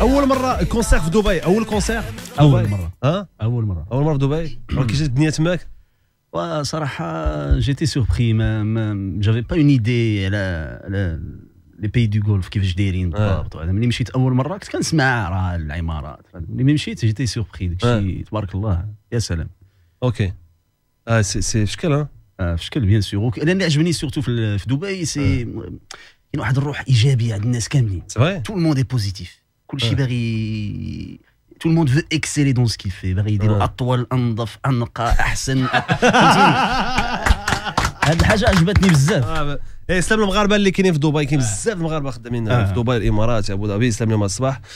اول مره كونسير في دبي اول كونسير اول مره ها اول مره اول مره في دبي كي جات الدنيا تماك صراحه جيتي سوربري ما, جافي با اون ايدي على على لي بي دو غولف كيفاش دايرين آه. بالضبط آه. ملي مشيت اول مره كنت كنسمع راه العمارات ملي مشيت جيتي سوربري داكشي آه. تبارك الله يا سلام اوكي اه سي سي شكل ها آه في شكل بيان سور اللي عجبني سورتو في دبي سي آه. كاين واحد الروح ايجابيه عند الناس كاملين تو الموند بوزيتيف كلشي إيه. باغي تو الموند فو اكسيلي دون سكي في باغي يدير إيه. اطول انظف انقى احسن هاد الحاجه عجبتني بزاف آه، إيه، اسلام المغاربه اللي كاينين في دبي كاين آه. بزاف المغاربه خدامين في آه. دبي الامارات ابو ظبي اسلام اليوم الصباح